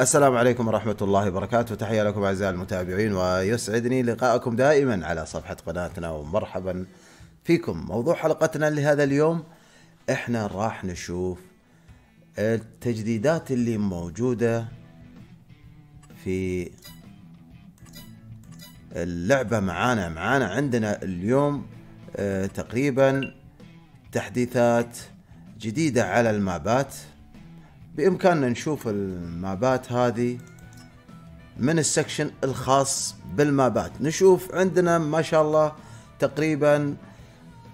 السلام عليكم ورحمة الله وبركاته تحية لكم أعزائي المتابعين ويسعدني لقاءكم دائما على صفحة قناتنا ومرحبا فيكم موضوع حلقتنا لهذا اليوم احنا راح نشوف التجديدات اللي موجودة في اللعبة معانا معانا عندنا اليوم آه، تقريبا تحديثات جديدة على المابات بامكاننا نشوف المابات هذه من السكشن الخاص بالمابات نشوف عندنا ما شاء الله تقريبا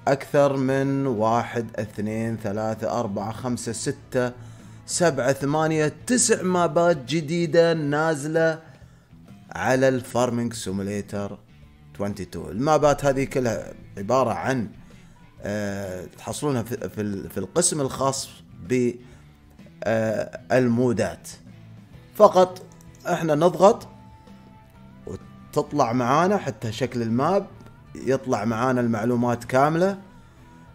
اكثر من واحد اثنين ثلاثة اربعة خمسة ستة سبعة ثمانية تسع مابات جديدة نازلة على الفارمنج سيموليتر 22 المابات هذه كلها عبارة عن آه، تحصلونها في, القسم الخاص بالمابات آه، المودات فقط احنا نضغط وتطلع معانا حتى شكل الماب يطلع معانا المعلومات كامله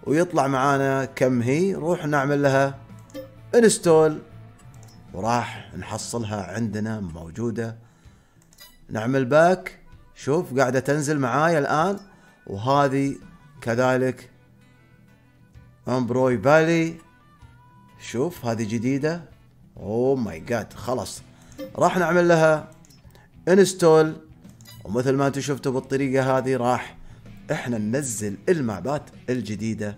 ويطلع معانا كم هي نروح نعمل لها انستول وراح نحصلها عندنا موجوده نعمل باك شوف قاعده تنزل معايا الان وهذه كذلك امبروي بالي شوف هذه جديده اوه ماي جاد خلاص راح نعمل لها انستول ومثل ما انتم شفتوا بالطريقه هذه راح احنا ننزل المعبات الجديده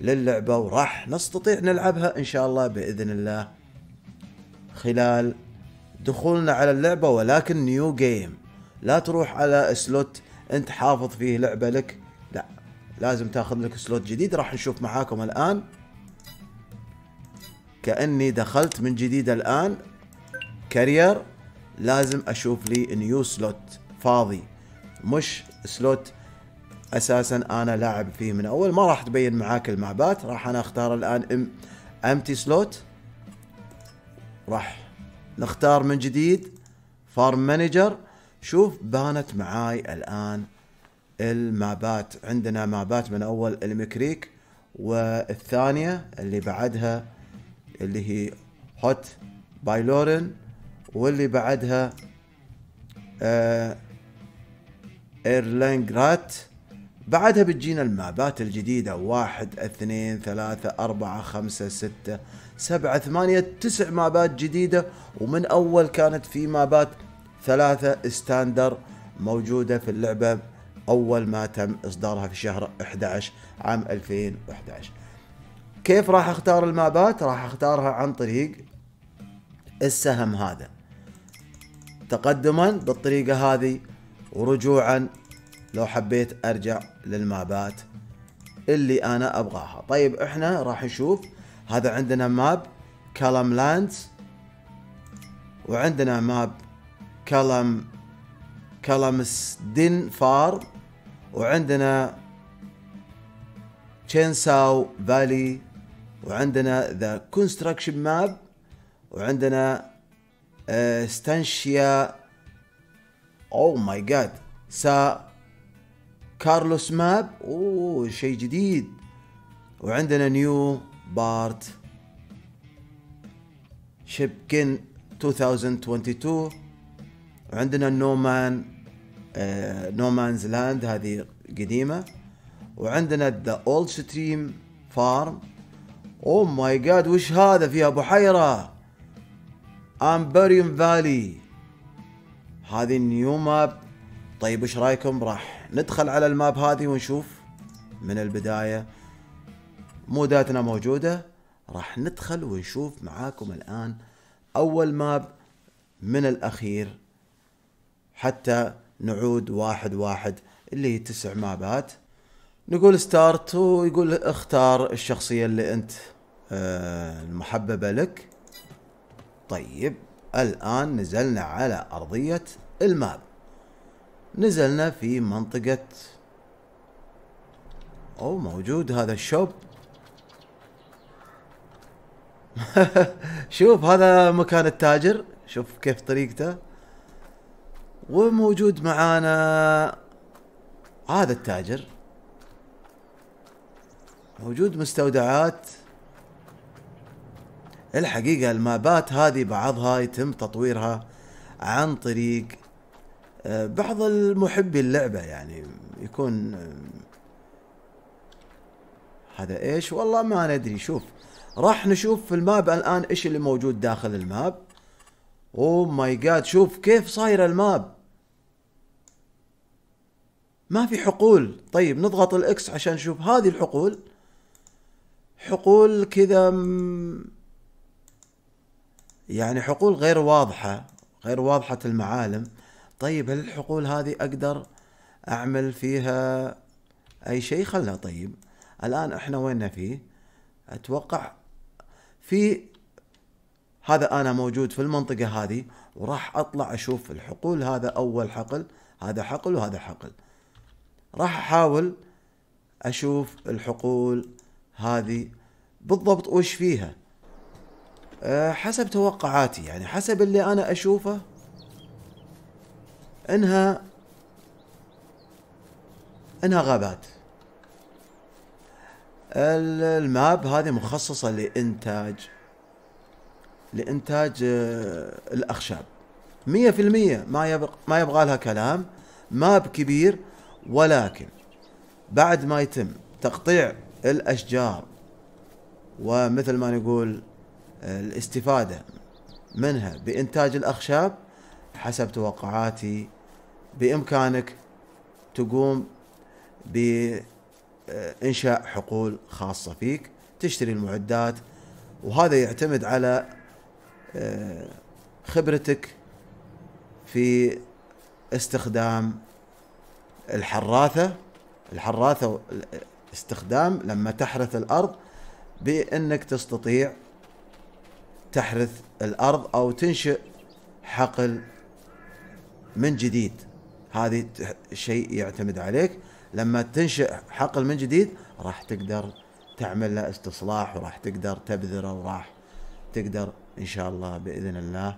للعبه وراح نستطيع نلعبها ان شاء الله باذن الله خلال دخولنا على اللعبه ولكن نيو جيم لا تروح على سلوت انت حافظ فيه لعبه لك لا لازم تاخذ لك سلوت جديد راح نشوف معاكم الان كأني دخلت من جديد الآن كارير لازم أشوف لي نيو سلوت فاضي مش سلوت اساسا انا لاعب فيه من اول ما راح تبين معاك المابات راح انا اختار الان ام امتي سلوت راح نختار من جديد فارم مانجر شوف بانت معاي الان المابات عندنا مابات من اول المكريك والثانيه اللي بعدها اللي هي هوت باي لورن واللي بعدها آه رات بعدها بتجينا المابات الجديدة واحد اثنين ثلاثة أربعة خمسة ستة سبعة ثمانية تسع مابات جديدة ومن أول كانت في مابات ثلاثة ستاندر موجودة في اللعبة أول ما تم إصدارها في شهر 11 عام 2011 كيف راح اختار المابات راح اختارها عن طريق السهم هذا تقدما بالطريقة هذه ورجوعا لو حبيت ارجع للمابات اللي انا ابغاها طيب احنا راح نشوف هذا عندنا ماب كالم لاندز وعندنا ماب كالم كالمس دين فار وعندنا تشينساو فالي وعندنا ذا كونستراكشن ماب وعندنا استانشيا او ماي جاد سا كارلوس ماب اوه شيء جديد وعندنا نيو بارت شبكن 2022 وعندنا نومان نومانز لاند هذه قديمة وعندنا ذا اولد ستريم فارم اوه ماي جاد وش هذا فيها بحيره امبريوم فالي هذه النيو ماب طيب وش رايكم راح ندخل على الماب هذه ونشوف من البدايه موداتنا موجوده راح ندخل ونشوف معاكم الان اول ماب من الاخير حتى نعود واحد واحد اللي هي تسع مابات نقول ستارت ويقول اختار الشخصية اللي انت آه، المحببة لك طيب الآن نزلنا على أرضية الماب نزلنا في منطقة أو موجود هذا الشوب شوف هذا مكان التاجر شوف كيف طريقته وموجود معانا هذا التاجر موجود مستودعات الحقيقة المابات هذه بعضها يتم تطويرها عن طريق آه، بعض المحبي اللعبة يعني يكون آه، هذا ايش والله ما ندري شوف راح نشوف في الماب الان ايش اللي موجود داخل الماب اوه ماي جاد شوف كيف صاير الماب ما في حقول طيب نضغط الاكس عشان نشوف هذه الحقول حقول كذا يعني حقول غير واضحة غير واضحة المعالم طيب هل الحقول هذه أقدر أعمل فيها أي شيء خلها طيب الآن إحنا وين فيه أتوقع في هذا أنا موجود في المنطقة هذه وراح أطلع أشوف الحقول هذا أول حقل هذا حقل وهذا حقل راح أحاول أشوف الحقول هذه بالضبط وش فيها آه، حسب توقعاتي يعني حسب اللي انا اشوفه انها انها غابات الماب هذه مخصصة لإنتاج لإنتاج آه، الأخشاب مية في المية ما يبغى, ما يبغى لها كلام ماب كبير ولكن بعد ما يتم تقطيع الأشجار ومثل ما نقول الاستفادة منها بإنتاج الأخشاب حسب توقعاتي بإمكانك تقوم بإنشاء حقول خاصة فيك تشتري المعدات وهذا يعتمد على آه، خبرتك في استخدام الحراثة الحراثة استخدام لما تحرث الأرض بأنك تستطيع تحرث الارض او تنشئ حقل من جديد هذه شيء يعتمد عليك لما تنشئ حقل من جديد راح تقدر تعمل له استصلاح وراح تقدر تبذره وراح تقدر ان شاء الله باذن الله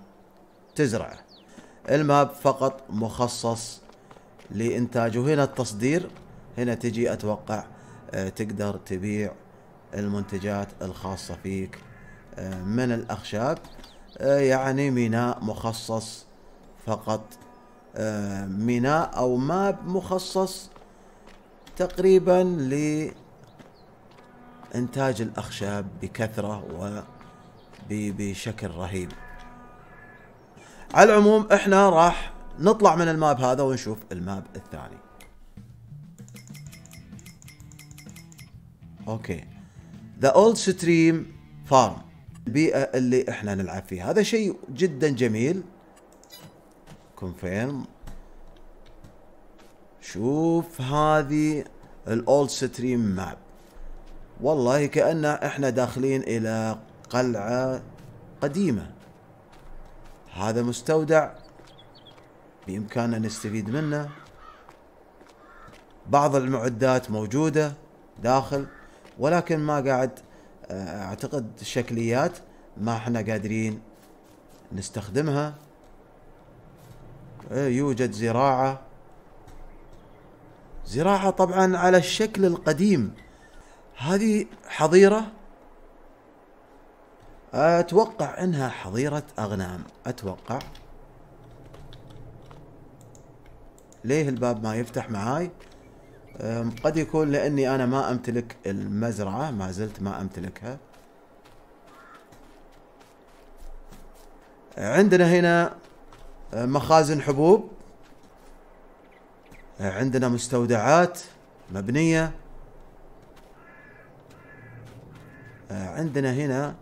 تزرعه الماب فقط مخصص لانتاج وهنا التصدير هنا تجي اتوقع آه، تقدر تبيع المنتجات الخاصه فيك من الأخشاب آه، يعني ميناء مخصص فقط آه، ميناء أو ماب مخصص تقريبا لإنتاج الأخشاب بكثرة وبشكل رهيب على العموم احنا راح نطلع من الماب هذا ونشوف الماب الثاني اوكي ذا اولد ستريم فارم البيئة اللي احنا نلعب فيها هذا شيء جدا جميل كونفيرم شوف هذه الاولد ستريم ماب والله كأن احنا داخلين الى قلعة قديمة هذا مستودع بإمكاننا نستفيد منه بعض المعدات موجودة داخل ولكن ما قاعد آه، اعتقد الشكليات ما احنا قادرين نستخدمها إيه، يوجد زراعة زراعة طبعا على الشكل القديم هذه حظيرة اتوقع انها حظيرة اغنام اتوقع ليه الباب ما يفتح معاي؟ قد يكون لاني انا ما امتلك المزرعه ما زلت ما امتلكها عندنا هنا أه، مخازن حبوب أه، عندنا مستودعات مبنيه أه، عندنا هنا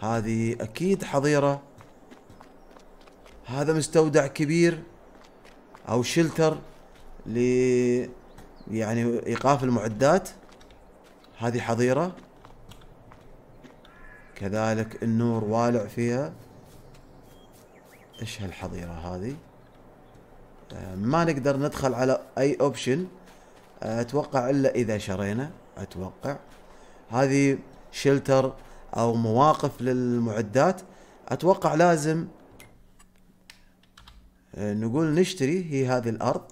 هذه اكيد حظيره هذا مستودع كبير او شلتر ل يعني ايقاف المعدات هذه حظيره كذلك النور والع فيها ايش هالحظيره هذه آه، ما نقدر ندخل على اي اوبشن آه، اتوقع الا اذا شرينا اتوقع هذه شلتر او مواقف للمعدات اتوقع لازم آه، نقول نشتري هي هذه الارض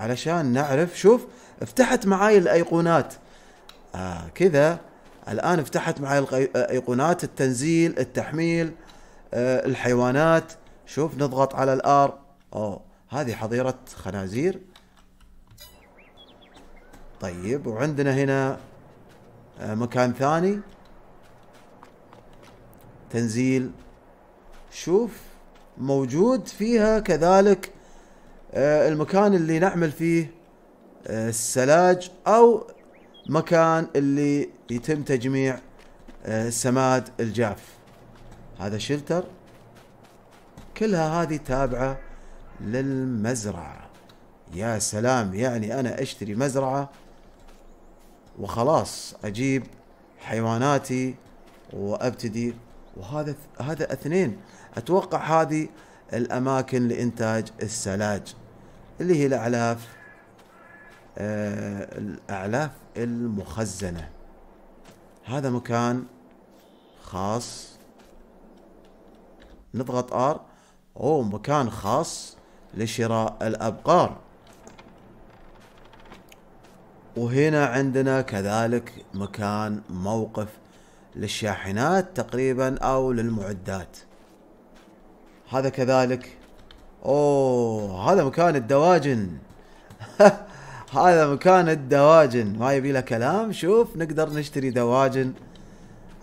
علشان نعرف شوف فتحت معاي الايقونات آه كذا الان فتحت معاي الايقونات التنزيل التحميل آه الحيوانات شوف نضغط على الار اوه هذه حظيرة خنازير طيب وعندنا هنا آه مكان ثاني تنزيل شوف موجود فيها كذلك آه، المكان اللي نعمل فيه آه، السلاج او مكان اللي يتم تجميع السماد آه، الجاف هذا شلتر كلها هذه تابعة للمزرعة يا سلام يعني انا اشتري مزرعة وخلاص اجيب حيواناتي وابتدي وهذا هذا اثنين اتوقع هذه الأماكن لإنتاج السلاج اللي هي الأعلاف آه الأعلاف المخزنة هذا مكان خاص نضغط ار او مكان خاص لشراء الابقار وهنا عندنا كذلك مكان موقف للشاحنات تقريبا او للمعدات هذا كذلك اوه هذا مكان الدواجن هذا مكان الدواجن ما يبي له كلام شوف نقدر نشتري دواجن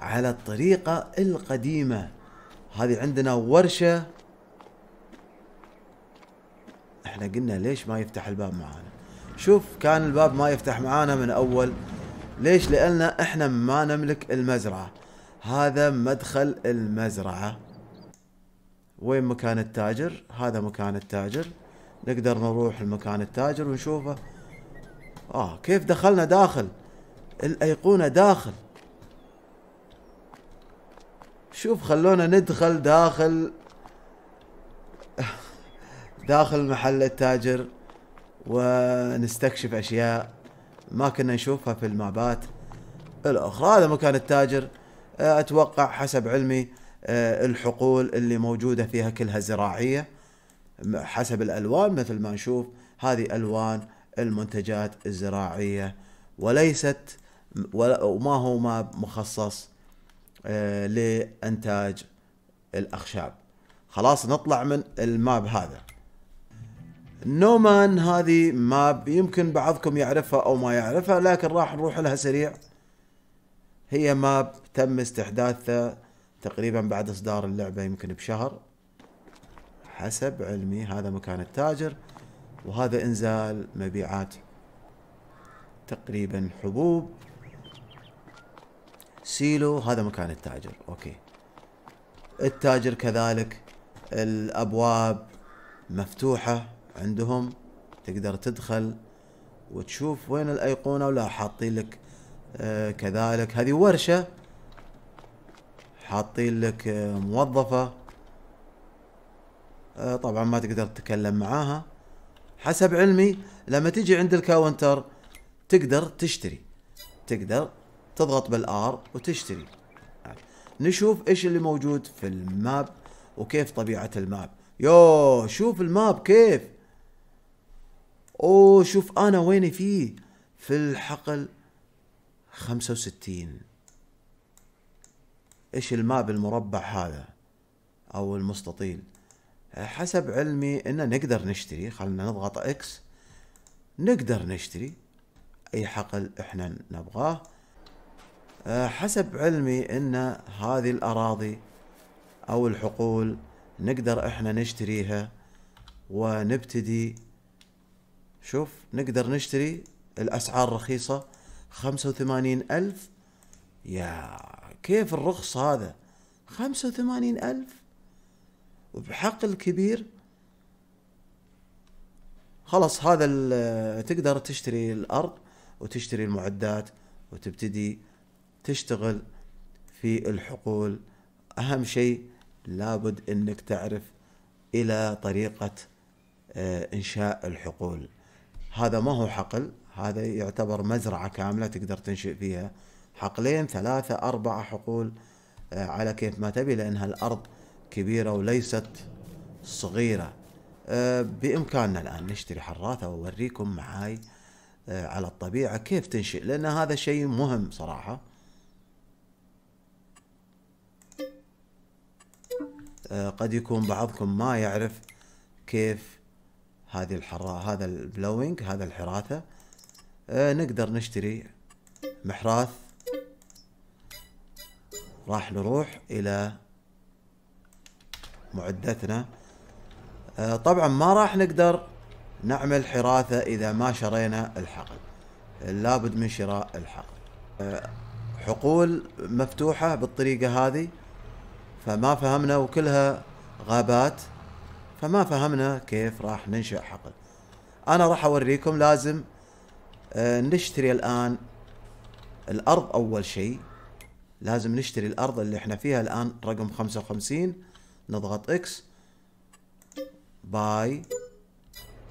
على الطريقة القديمة هذه عندنا ورشة احنا قلنا ليش ما يفتح الباب معانا شوف كان الباب ما يفتح معانا من اول ليش لان احنا ما نملك المزرعة هذا مدخل المزرعة وين مكان التاجر هذا مكان التاجر نقدر نروح لمكان التاجر ونشوفه اه كيف دخلنا داخل الايقونة داخل شوف خلونا ندخل داخل داخل محل التاجر ونستكشف اشياء ما كنا نشوفها في المابات الاخرى هذا مكان التاجر اتوقع حسب علمي آه، الحقول اللي موجوده فيها كلها زراعيه حسب الالوان مثل ما نشوف هذه الوان المنتجات الزراعيه وليست وما هو ما مخصص آه، لانتاج الاخشاب خلاص نطلع من الماب هذا نومان هذه ماب يمكن بعضكم يعرفها او ما يعرفها لكن راح نروح لها سريع هي ماب تم استحداثها تقريبا بعد اصدار اللعبه يمكن بشهر حسب علمي هذا مكان التاجر وهذا انزال مبيعات تقريبا حبوب سيلو هذا مكان التاجر اوكي التاجر كذلك الابواب مفتوحه عندهم تقدر تدخل وتشوف وين الايقونه ولا حاطين لك آه كذلك هذه ورشه حاطين لك آه، موظفة آه، طبعا ما تقدر تتكلم معاها حسب علمي لما تيجي عند الكاونتر تقدر تشتري تقدر تضغط بالار وتشتري طيب، نشوف ايش اللي موجود في الماب وكيف طبيعة الماب يو شوف الماب كيف اوه شوف انا ويني فيه في الحقل خمسة وستين ايش الماب المربع هذا او المستطيل حسب علمي ان نقدر نشتري خلنا نضغط اكس نقدر نشتري اي حقل احنا نبغاه حسب علمي ان هذه الاراضي او الحقول نقدر احنا نشتريها ونبتدي شوف نقدر نشتري الاسعار رخيصة خمسة وثمانين الف يا كيف الرخص هذا خمسة وثمانين ألف وبحق الكبير خلاص هذا تقدر تشتري الأرض وتشتري المعدات وتبتدي تشتغل في الحقول أهم شيء لابد أنك تعرف إلى طريقة آه، إنشاء الحقول هذا ما هو حقل هذا يعتبر مزرعة كاملة تقدر تنشئ فيها حقلين ثلاثة أربعة حقول آه، على كيف ما تبي لأنها الأرض كبيرة وليست صغيرة آه، بإمكاننا الآن نشتري حراثة وأوريكم معاي آه، على الطبيعة كيف تنشئ لأن هذا شيء مهم صراحة قد يكون بعضكم ما يعرف كيف هذه الحرا هذا البلوينج هذا الحراثة نقدر نشتري محراث راح نروح الى معدتنا آه، طبعا ما راح نقدر نعمل حراثة اذا ما شرينا الحقل لابد من شراء الحقل آه، حقول مفتوحة بالطريقة هذه فما فهمنا وكلها غابات فما فهمنا كيف راح ننشأ حقل انا راح اوريكم لازم آه، نشتري الان الارض اول شيء لازم نشتري الارض اللي احنا فيها الان رقم 55 نضغط اكس باي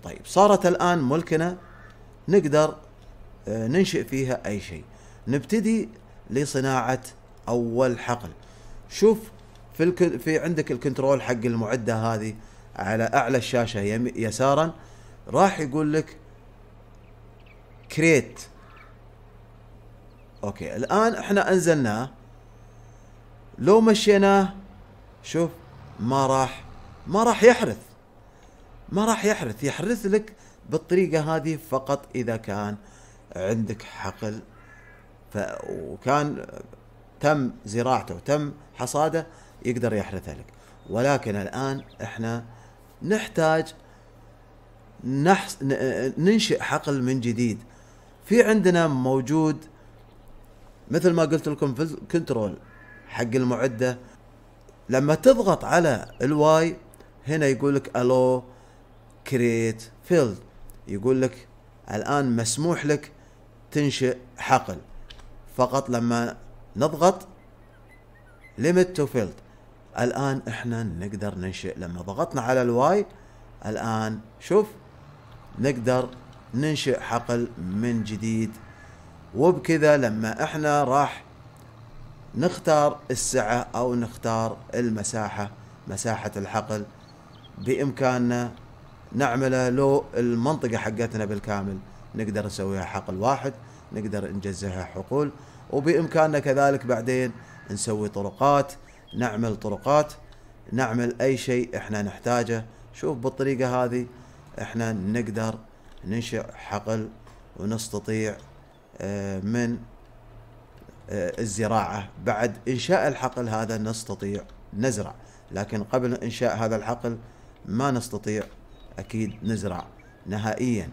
طيب صارت الان ملكنا نقدر آه، ننشئ فيها اي شيء نبتدي لصناعه اول حقل شوف في الك... في عندك الكنترول حق المعده هذه على اعلى الشاشه يم... يسارا راح يقول لك كريت اوكي الان احنا انزلناه لو مشيناه شوف ما راح ما راح يحرث ما راح يحرث يحرث لك بالطريقة هذه فقط إذا كان عندك حقل ف... وكان تم زراعته وتم حصاده يقدر يحرثه لك ولكن الآن احنا نحتاج نحس... ننشئ حقل من جديد في عندنا موجود مثل ما قلت لكم في الكنترول حق المعدة لما تضغط على الواي هنا يقول لك الو كريت فيلد يقول لك الآن مسموح لك تنشئ حقل فقط لما نضغط ليميت تو فيلد الآن احنا نقدر ننشئ لما ضغطنا على الواي الآن شوف نقدر ننشئ حقل من جديد وبكذا لما احنا راح نختار السعة أو نختار المساحة مساحة الحقل بإمكاننا نعمله لو المنطقة حقتنا بالكامل نقدر نسويها حقل واحد نقدر نجزئها حقول وبإمكاننا كذلك بعدين نسوي طرقات نعمل طرقات نعمل أي شيء إحنا نحتاجه شوف بالطريقة هذه إحنا نقدر ننشئ حقل ونستطيع آه، من آه، الزراعه بعد انشاء الحقل هذا نستطيع نزرع لكن قبل انشاء هذا الحقل ما نستطيع اكيد نزرع نهائيا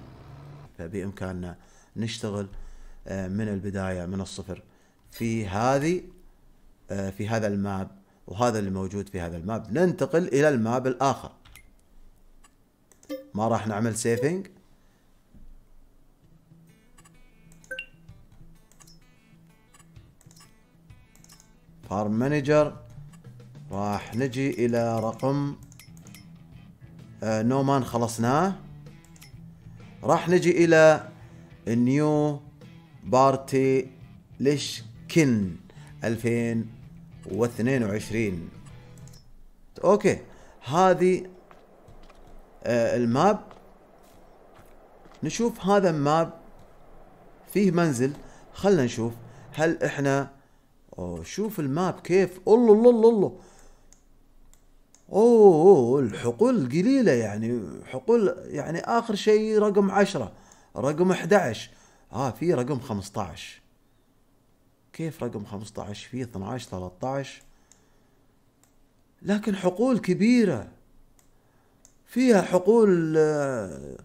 فبامكاننا نشتغل آه، من البدايه من الصفر في هذه آه، في هذا الماب وهذا اللي موجود في هذا الماب ننتقل الى الماب الاخر ما راح نعمل سيفنج فارم مانجر راح نجي الى رقم آه نومان خلصناه راح نجي الى نيو بارتي لشكن 2022 اوكي هذه آه الماب نشوف هذا الماب فيه منزل خلنا نشوف هل احنا أوه شوف الماب كيف الله الله الله الله اوه الحقول قليلة يعني حقول يعني اخر شيء رقم عشرة رقم 11 اه في رقم 15 كيف رقم 15 في 12 13 لكن حقول كبيرة فيها حقول آه،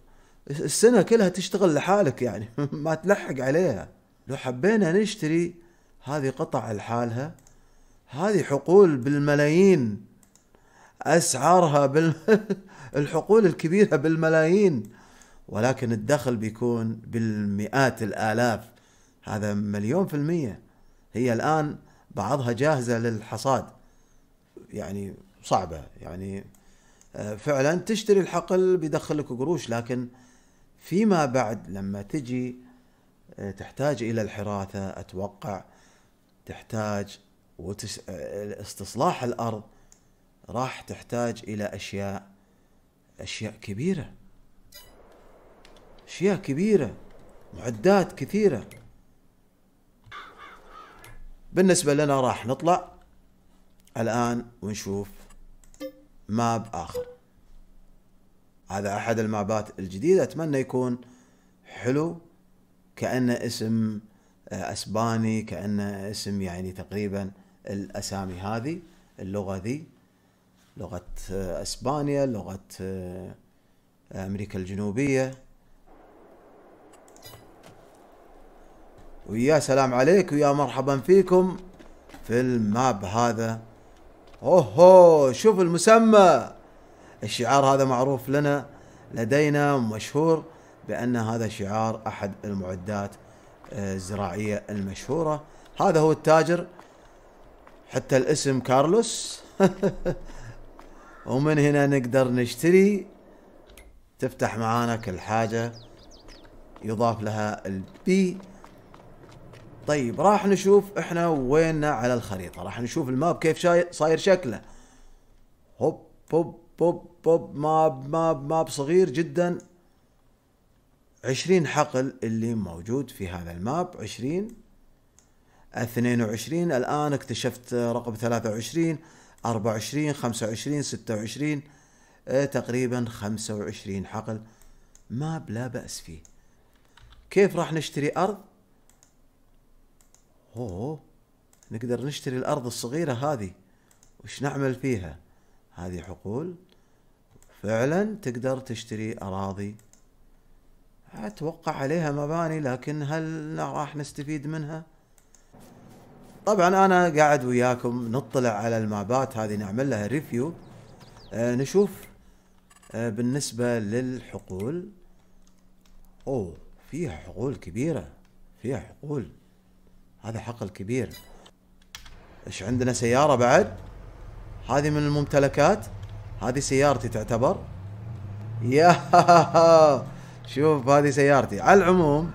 السنة كلها تشتغل لحالك يعني ما تلحق عليها لو حبينا نشتري هذه قطع لحالها هذه حقول بالملايين اسعارها بال الحقول الكبيره بالملايين ولكن الدخل بيكون بالمئات الالاف هذا مليون في الميه هي الان بعضها جاهزه للحصاد يعني صعبه يعني آه، فعلا تشتري الحقل بيدخلك قروش لكن فيما بعد لما تجي آه، تحتاج الى الحراثه اتوقع تحتاج وتس... استصلاح الارض راح تحتاج الى اشياء اشياء كبيره اشياء كبيره معدات كثيره بالنسبه لنا راح نطلع الان ونشوف ماب اخر هذا احد المابات الجديده اتمنى يكون حلو كانه اسم اسباني كانه اسم يعني تقريبا الاسامي هذه اللغه ذي لغه اسبانيا لغه امريكا الجنوبيه ويا سلام عليك ويا مرحبا فيكم في الماب هذا اوهو شوف المسمى الشعار هذا معروف لنا لدينا مشهور بان هذا شعار احد المعدات الزراعيه المشهوره هذا هو التاجر حتى الاسم كارلوس ومن هنا نقدر نشتري تفتح معانا كل حاجه يضاف لها البي طيب راح نشوف احنا ويننا على الخريطه راح نشوف الماب كيف شاي صاير شكله هوب هوب هوب هوب ماب ماب ماب صغير جدا عشرين حقل اللي موجود في هذا الماب عشرين اثنين وعشرين الآن اكتشفت رقم ثلاثة وعشرين أربعة وعشرين خمسة وعشرين ستة وعشرين إيه، تقريبا خمسة وعشرين حقل ماب لا بأس فيه كيف راح نشتري أرض أوه نقدر نشتري الأرض الصغيرة هذه وش نعمل فيها هذه حقول فعلا تقدر تشتري أراضي اتوقع عليها مباني لكن هل راح نستفيد منها؟ طبعا انا قاعد وياكم نطلع على المابات هذه نعمل لها ريفيو آه نشوف آه بالنسبه للحقول اوه فيها حقول كبيره فيها حقول هذا حقل كبير ايش عندنا سياره بعد هذه من الممتلكات هذه سيارتي تعتبر يا شوف هذه سيارتي على العموم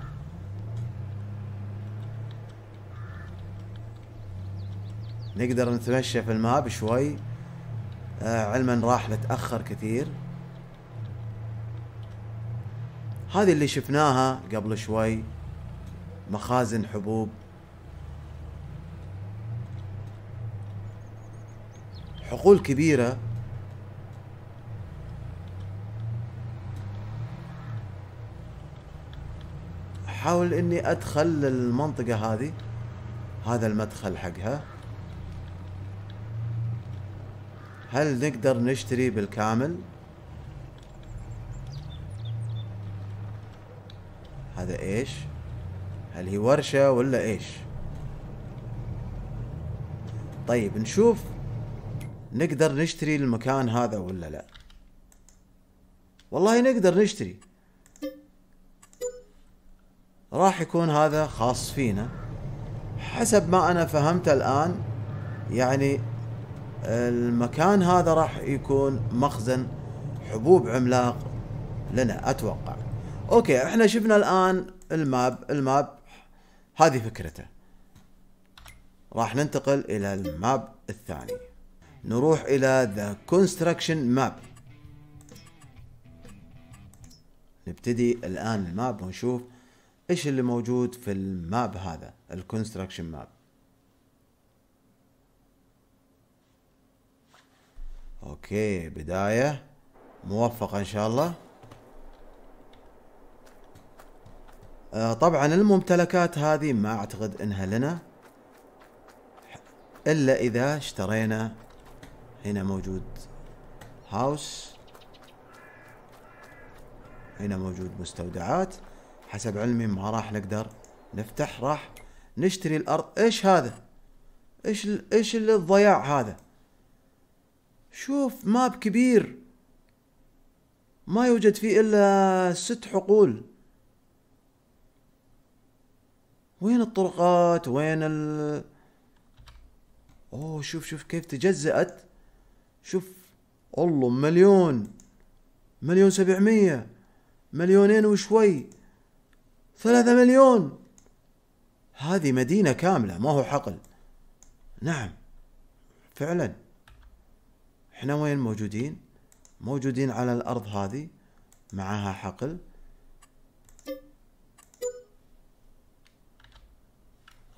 نقدر نتمشى في الماب شوي آه علما راح نتأخر كثير هذه اللي شفناها قبل شوي مخازن حبوب حقول كبيرة احاول اني ادخل للمنطقه هذه هذا المدخل حقها هل نقدر نشتري بالكامل هذا ايش هل هي ورشه ولا ايش طيب نشوف نقدر نشتري المكان هذا ولا لا والله نقدر نشتري راح يكون هذا خاص فينا حسب ما انا فهمت الان يعني المكان هذا راح يكون مخزن حبوب عملاق لنا اتوقع اوكي احنا شفنا الان الماب الماب هذه فكرته راح ننتقل الى الماب الثاني نروح الى the construction map نبتدي الان الماب ونشوف ايش اللي موجود في الماب هذا الكونستراكشن ماب اوكي بداية موفقة ان شاء الله آه، طبعا الممتلكات هذه ما اعتقد انها لنا الا اذا اشترينا هنا موجود هاوس هنا موجود مستودعات حسب علمي ما راح نقدر نفتح راح نشتري الارض ايش هذا ايش ايش الضياع هذا شوف ماب كبير ما يوجد فيه الا ست حقول وين الطرقات وين ال اوه شوف شوف كيف تجزأت شوف الله مليون مليون سبعمية مليونين وشوي ثلاثة مليون هذه مدينة كاملة ما هو حقل نعم فعلا احنا وين موجودين موجودين على الأرض هذه معاها حقل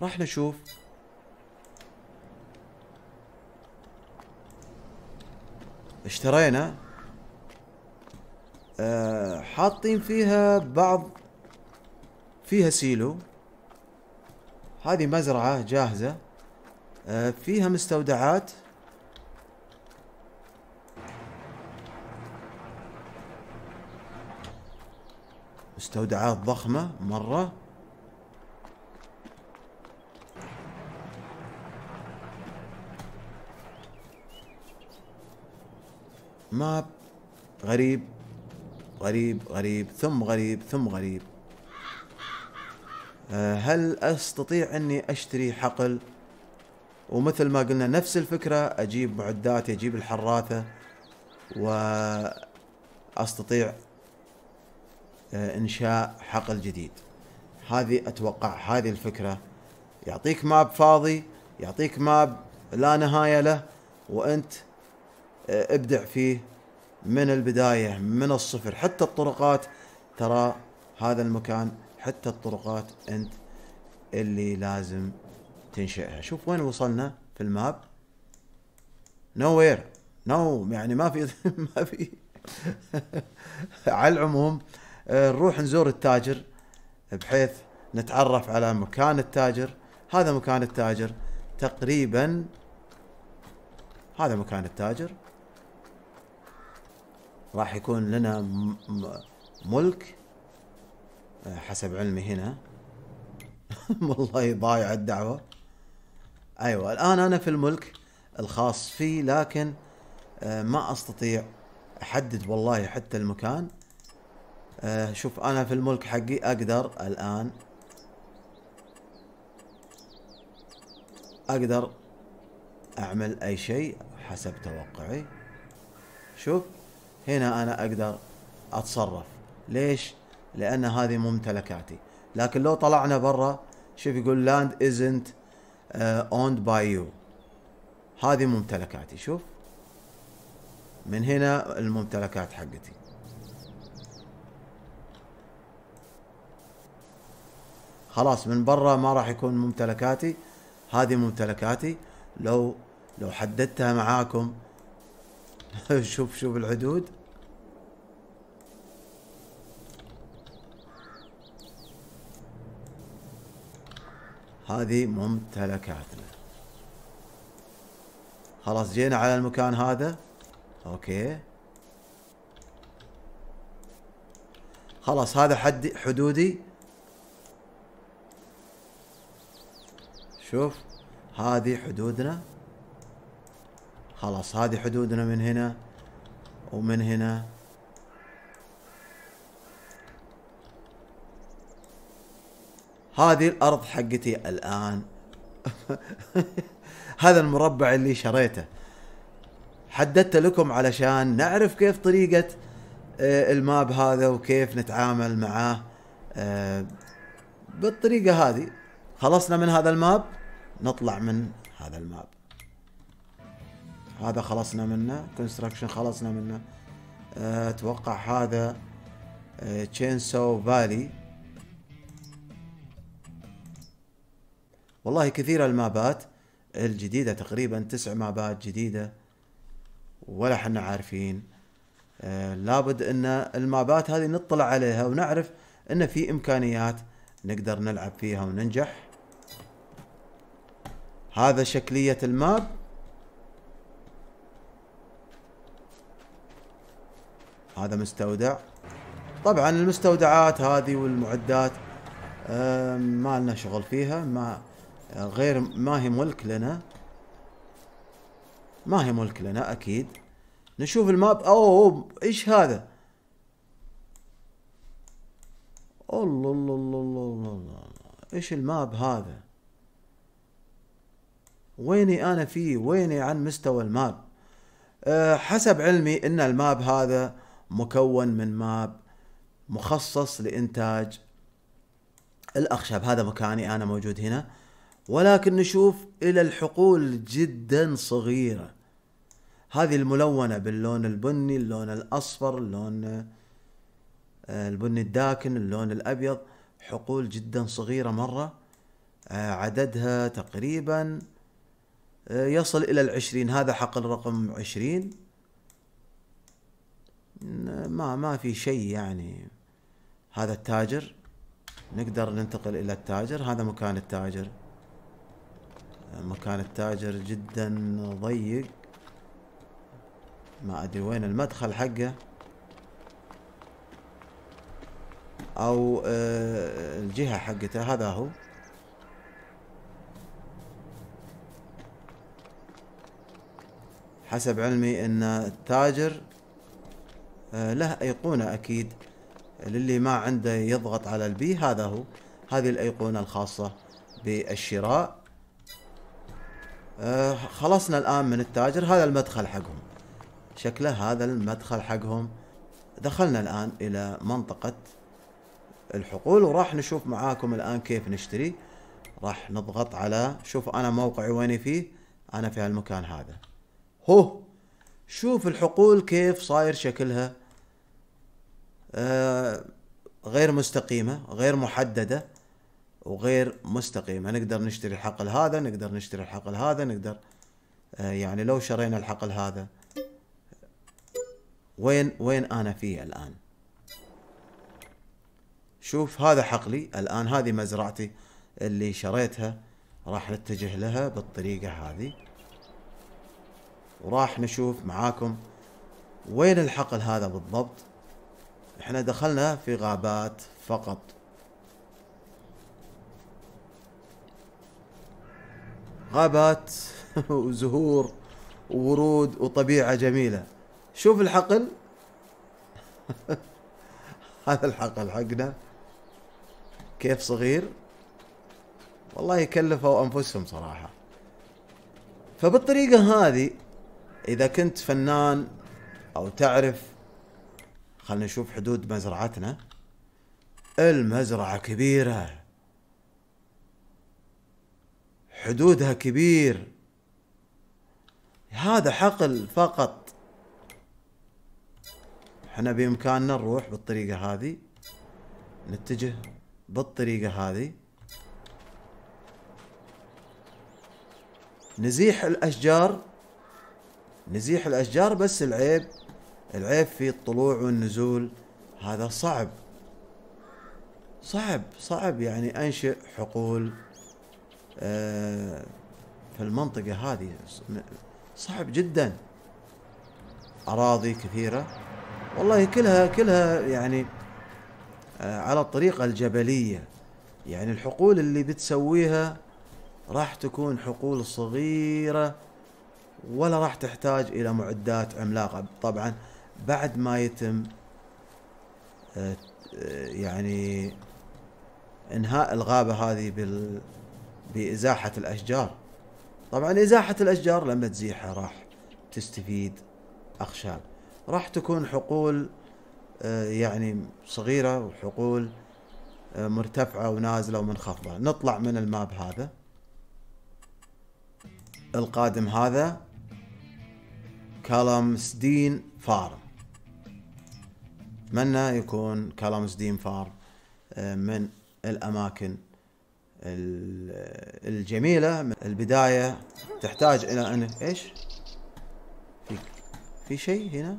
راح نشوف اشترينا اه حاطين فيها بعض فيها سيلو هذه مزرعة جاهزة آه، فيها مستودعات مستودعات ضخمة مرة ماب غريب غريب غريب ثم غريب ثم غريب آه، هل استطيع اني اشتري حقل ومثل ما قلنا نفس الفكرة اجيب معداتي اجيب الحراثة واستطيع آه، انشاء حقل جديد هذه اتوقع هذه الفكرة يعطيك ماب فاضي يعطيك ماب لا نهاية له وانت آه، ابدع فيه من البداية من الصفر حتى الطرقات ترى هذا المكان حتى الطرقات انت اللي لازم تنشئها شوف وين وصلنا في الماب نو وير نو يعني ما في ما في على العموم آه، نروح نزور التاجر بحيث نتعرف على مكان التاجر هذا مكان التاجر تقريبا هذا مكان التاجر راح يكون لنا ملك حسب علمي هنا والله ضايع الدعوة أيوة الآن أنا في الملك الخاص فيه لكن آه، ما أستطيع أحدد والله حتى المكان آه، شوف أنا في الملك حقي أقدر الآن أقدر أعمل أي شيء حسب توقعي شوف هنا أنا أقدر أتصرف ليش؟ لان هذه ممتلكاتي لكن لو طلعنا برا شوف يقول land isn't uh, owned by you هذه ممتلكاتي شوف من هنا الممتلكات حقتي خلاص من برا ما راح يكون ممتلكاتي هذه ممتلكاتي لو لو حددتها معاكم شوف شوف الحدود هذه ممتلكاتنا خلاص جينا على المكان هذا اوكي خلاص هذا حد حدودي شوف هذه حدودنا خلاص هذه حدودنا من هنا ومن هنا هذه الارض حقتي الان هذا المربع اللي شريته حددته لكم علشان نعرف كيف طريقة آه، الماب هذا وكيف نتعامل معاه بالطريقة هذه خلصنا من هذا الماب نطلع من هذا الماب هذا خلصنا منه كونستراكشن خلصنا منه آه، اتوقع هذا تشينسو آه، فالي والله كثير المابات الجديدة تقريبا تسع مابات جديدة ولا حنا عارفين آه، لابد ان المابات هذه نطلع عليها ونعرف ان في امكانيات نقدر نلعب فيها وننجح هذا شكلية الماب هذا مستودع طبعا المستودعات هذه والمعدات آه، ما لنا شغل فيها ما غير ما هي ملك لنا ما هي ملك لنا اكيد نشوف الماب اوه ايش هذا الله الله الله الله الله ايش الماب هذا ويني انا فيه ويني عن مستوى الماب أه حسب علمي ان الماب هذا مكون من ماب مخصص لانتاج الاخشاب هذا مكاني انا موجود هنا ولكن نشوف إلى الحقول جدا صغيرة هذه الملونة باللون البني اللون الأصفر اللون آه، البني الداكن اللون الأبيض حقول جدا صغيرة مرة آه، عددها تقريبا آه، يصل إلى العشرين هذا حقل رقم عشرين ما ما في شيء يعني هذا التاجر نقدر ننتقل إلى التاجر هذا مكان التاجر مكان التاجر جدا ضيق ما ادري وين المدخل حقه او آه، الجهة حقته هذا هو حسب علمي ان التاجر آه، له ايقونة اكيد للي ما عنده يضغط على البي هذا هو هذه الايقونة الخاصة بالشراء آه خلصنا الآن من التاجر هذا المدخل حقهم شكله هذا المدخل حقهم دخلنا الآن إلى منطقة الحقول وراح نشوف معاكم الآن كيف نشتري راح نضغط على شوف أنا موقعي وين فيه أنا في هالمكان هذا هو شوف الحقول كيف صاير شكلها آه غير مستقيمة غير محددة وغير مستقيمة يعني نقدر نشتري الحقل هذا نقدر نشتري الحقل هذا نقدر آه، يعني لو شرينا الحقل هذا وين وين أنا فيه الآن شوف هذا حقلي الآن هذه مزرعتي اللي شريتها راح نتجه لها بالطريقة هذه وراح نشوف معاكم وين الحقل هذا بالضبط احنا دخلنا في غابات فقط غابات وزهور وورود وطبيعة جميلة شوف الحقل هذا الحقل حقنا كيف صغير والله كلفوا أنفسهم صراحة فبالطريقة هذه إذا كنت فنان أو تعرف خلنا نشوف حدود مزرعتنا المزرعة كبيرة حدودها كبير هذا حقل فقط احنا بامكاننا نروح بالطريقه هذه نتجه بالطريقه هذه نزيح الاشجار نزيح الاشجار بس العيب العيب في الطلوع والنزول هذا صعب صعب صعب يعني انشئ حقول آه، في المنطقة هذه صعب جدا أراضي كثيرة والله كلها كلها يعني آه، على الطريقة الجبلية يعني الحقول اللي بتسويها راح تكون حقول صغيرة ولا راح تحتاج إلى معدات عملاقة طبعا بعد ما يتم آه، يعني انهاء الغابة هذه بال بازاحه الاشجار طبعا ازاحه الاشجار لما تزيحها راح تستفيد اخشاب راح تكون حقول آه، يعني صغيره وحقول آه، مرتفعه ونازله ومنخفضه نطلع من الماب هذا القادم هذا دين فارم اتمنى يكون دين فارم آه، من الاماكن الجميلة من البداية تحتاج إلى أن إيش؟ في في شيء هنا؟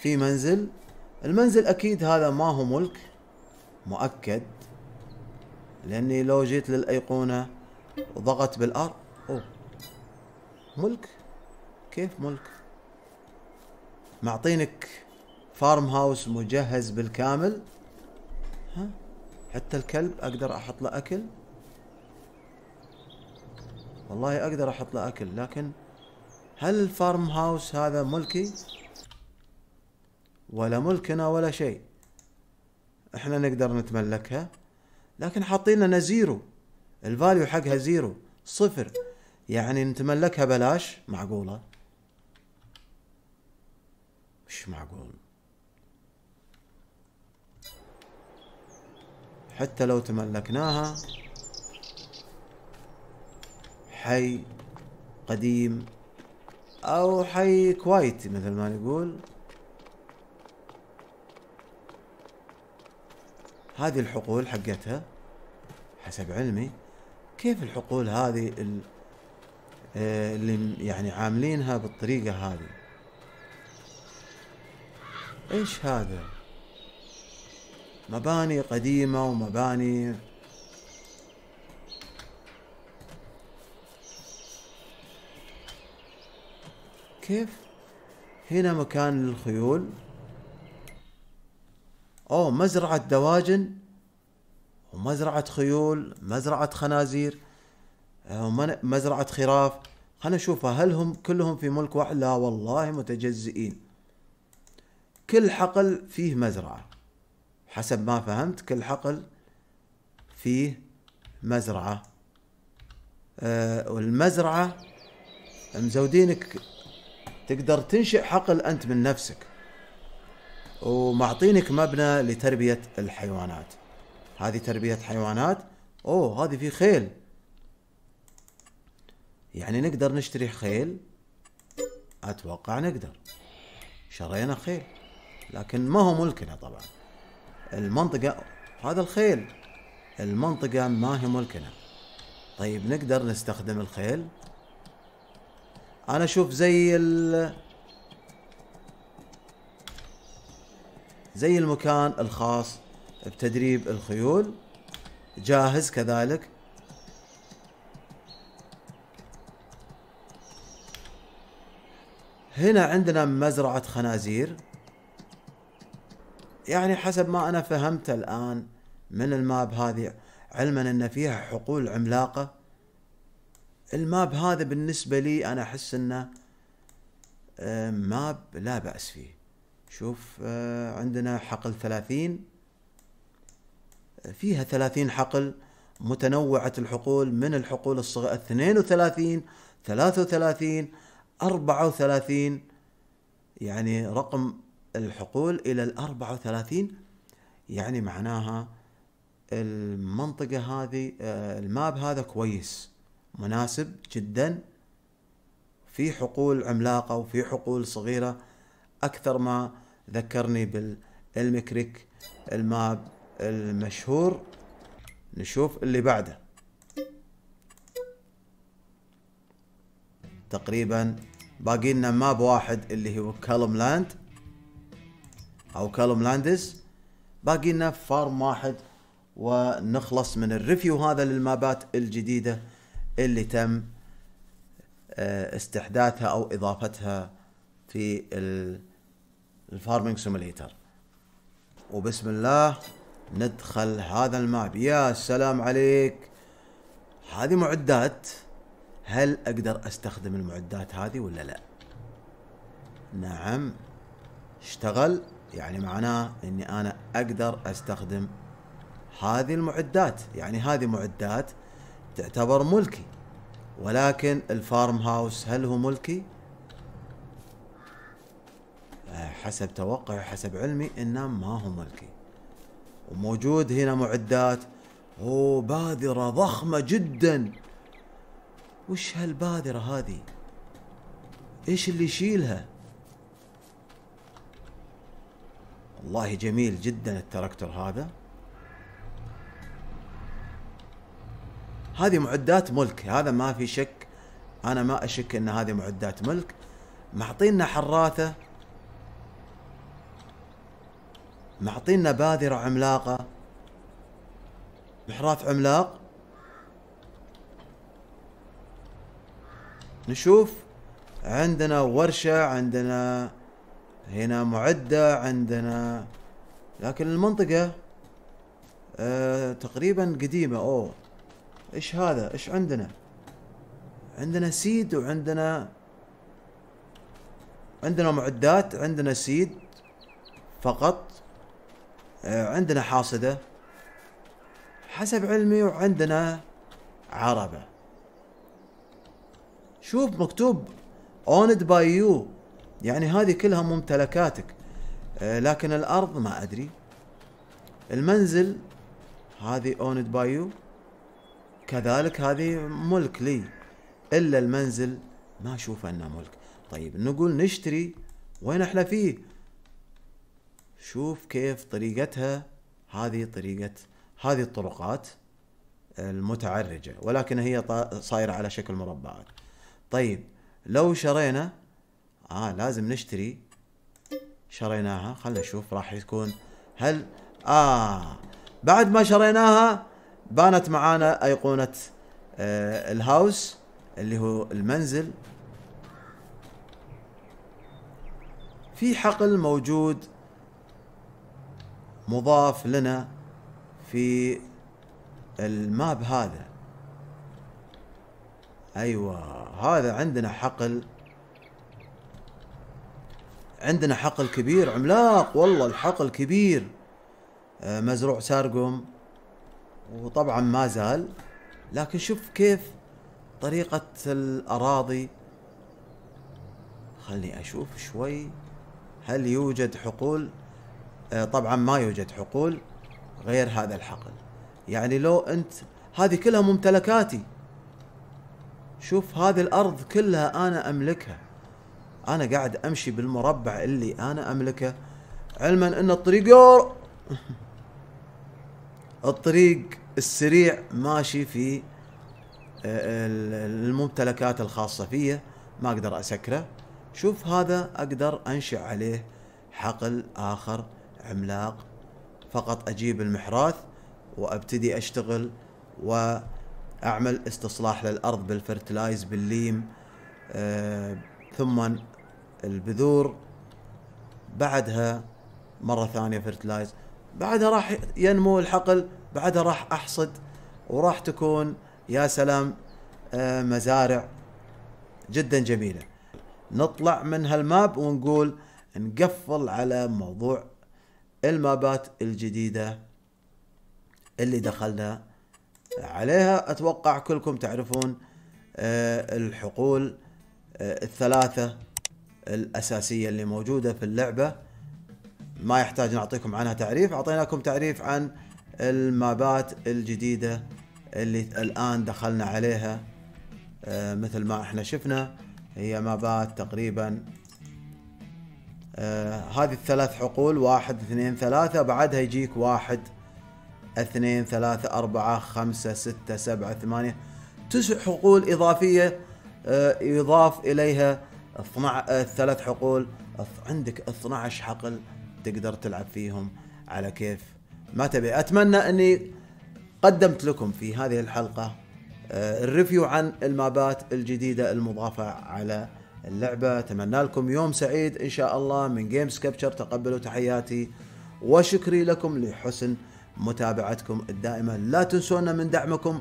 في منزل المنزل أكيد هذا ما هو ملك مؤكد لأني لو جيت للأيقونة وضغطت بالأر أوه ملك كيف ملك معطينك فارم هاوس مجهز بالكامل ها حتى الكلب اقدر احط له اكل والله اقدر احط له اكل لكن هل الفارم هاوس هذا ملكي ولا ملكنا ولا شيء احنا نقدر نتملكها لكن حاطين لنا زيرو الفاليو حقها زيرو صفر يعني نتملكها بلاش معقوله مش معقول حتى لو تملكناها حي قديم أو حي كويتي مثل ما نقول هذه الحقول حقتها حسب علمي كيف الحقول هذه آه، اللي يعني عاملينها بالطريقة هذه ايش هذا؟ مباني قديمة ومباني كيف هنا مكان للخيول أو مزرعة دواجن ومزرعة خيول مزرعة خنازير مزرعة خراف خلنا نشوفها هل هم كلهم في ملك واحد لا والله متجزئين كل حقل فيه مزرعة حسب ما فهمت كل حقل فيه مزرعة آه والمزرعة مزودينك تقدر تنشئ حقل أنت من نفسك ومعطينك مبنى لتربية الحيوانات هذه تربية حيوانات أوه هذه في خيل يعني نقدر نشتري خيل أتوقع نقدر شرينا خيل لكن ما هو ملكنا طبعاً المنطقة هذا الخيل المنطقة ما هي ملكنا طيب نقدر نستخدم الخيل انا اشوف زي ال زي المكان الخاص بتدريب الخيول جاهز كذلك هنا عندنا مزرعة خنازير يعني حسب ما انا فهمت الان من الماب هذه علما ان فيها حقول عملاقه الماب هذا بالنسبه لي انا احس انه آه، ماب لا باس فيه شوف آه، عندنا حقل ثلاثين فيها ثلاثين حقل متنوعة الحقول من الحقول الصغيرة اثنين وثلاثين ثلاثة وثلاثين أربعة وثلاثين يعني رقم الحقول إلى ال 34 يعني معناها المنطقة هذه آه، الماب هذا كويس مناسب جدا في حقول عملاقة وفي حقول صغيرة أكثر ما ذكرني بالمكريك الماب المشهور نشوف اللي بعده تقريبا باقي لنا ماب واحد اللي هو كالم لاند او كالوم لاندس باقي لنا فارم واحد ونخلص من الريفيو هذا للمابات الجديده اللي تم آه، استحداثها او اضافتها في الفارمنج سيموليتر وبسم الله ندخل هذا الماب يا سلام عليك هذه معدات هل اقدر استخدم المعدات هذه ولا لا نعم اشتغل يعني معناه اني انا اقدر استخدم هذه المعدات يعني هذه معدات تعتبر ملكي ولكن الفارم هاوس هل هو ملكي حسب توقعي حسب علمي انه ما هو ملكي وموجود هنا معدات هو باذرة ضخمة جدا وش هالباذرة هذه ايش اللي يشيلها والله جميل جدا التراكتور هذا هذه معدات ملك هذا ما في شك انا ما اشك ان هذه معدات ملك معطينا حراثه معطينا باذرة عملاقة محراث عملاق نشوف عندنا ورشة عندنا هنا معدة عندنا لكن المنطقة آه تقريبا قديمة اوه ايش هذا ايش عندنا عندنا سيد وعندنا عندنا معدات عندنا سيد فقط آه عندنا حاصدة حسب علمي وعندنا عربة شوف مكتوب owned by you يعني هذه كلها ممتلكاتك آه، لكن الارض ما ادري المنزل هذه اوند بايو كذلك هذه ملك لي الا المنزل ما اشوف انه ملك طيب نقول نشتري وين احنا فيه شوف كيف طريقتها هذه طريقة هذه الطرقات المتعرجة ولكن هي صايرة على شكل مربعات طيب لو شرينا اه لازم نشتري شريناها خلنا نشوف راح يكون هل اه بعد ما شريناها بانت معانا ايقونة آه الهاوس اللي هو المنزل في حقل موجود مضاف لنا في الماب هذا ايوه هذا عندنا حقل عندنا حقل كبير عملاق والله الحقل كبير آه، مزروع سارقم وطبعا ما زال لكن شوف كيف طريقة الأراضي خلني أشوف شوي هل يوجد حقول آه، طبعا ما يوجد حقول غير هذا الحقل يعني لو أنت هذه كلها ممتلكاتي شوف هذه الأرض كلها أنا أملكها انا قاعد امشي بالمربع اللي انا املكه علما ان الطريق يور الطريق السريع ماشي في آه، الممتلكات الخاصة فيه ما اقدر اسكره شوف هذا اقدر انشئ عليه حقل اخر عملاق فقط اجيب المحراث وابتدي اشتغل واعمل استصلاح للارض بالفرتلايز بالليم آه، ثم البذور بعدها مره ثانيه فرتلايز بعدها راح ينمو الحقل بعدها راح احصد وراح تكون يا سلام آه، مزارع جدا جميله نطلع من هالماب ونقول نقفل على موضوع المابات الجديده اللي دخلنا عليها اتوقع كلكم تعرفون آه، الحقول آه، الثلاثه الاساسيه اللي موجوده في اللعبه ما يحتاج نعطيكم عنها تعريف اعطيناكم تعريف عن المابات الجديده اللي الان دخلنا عليها آه، مثل ما احنا شفنا هي مابات تقريبا آه، هذه الثلاث حقول واحد اثنين ثلاثة بعدها يجيك واحد اثنين ثلاثة أربعة خمسة ستة سبعة ثمانية تسع حقول إضافية آه، يضاف إليها 12 آه، ثلاث حقول عندك 12 حقل تقدر تلعب فيهم على كيف ما تبي اتمنى اني قدمت لكم في هذه الحلقه آه، الريفيو عن المابات الجديده المضافه على اللعبه اتمنى لكم يوم سعيد ان شاء الله من جيمز كابتشر تقبلوا تحياتي وشكري لكم لحسن متابعتكم الدائمه لا تنسونا من دعمكم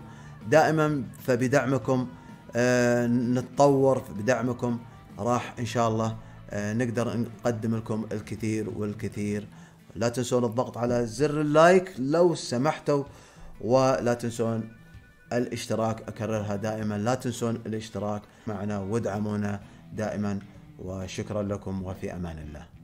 دائما فبدعمكم آه، نتطور بدعمكم راح ان شاء الله آه، نقدر نقدم لكم الكثير والكثير لا تنسون الضغط على زر اللايك لو سمحتوا ولا تنسون الاشتراك اكررها دائما لا تنسون الاشتراك معنا وادعمونا دائما وشكرا لكم وفي امان الله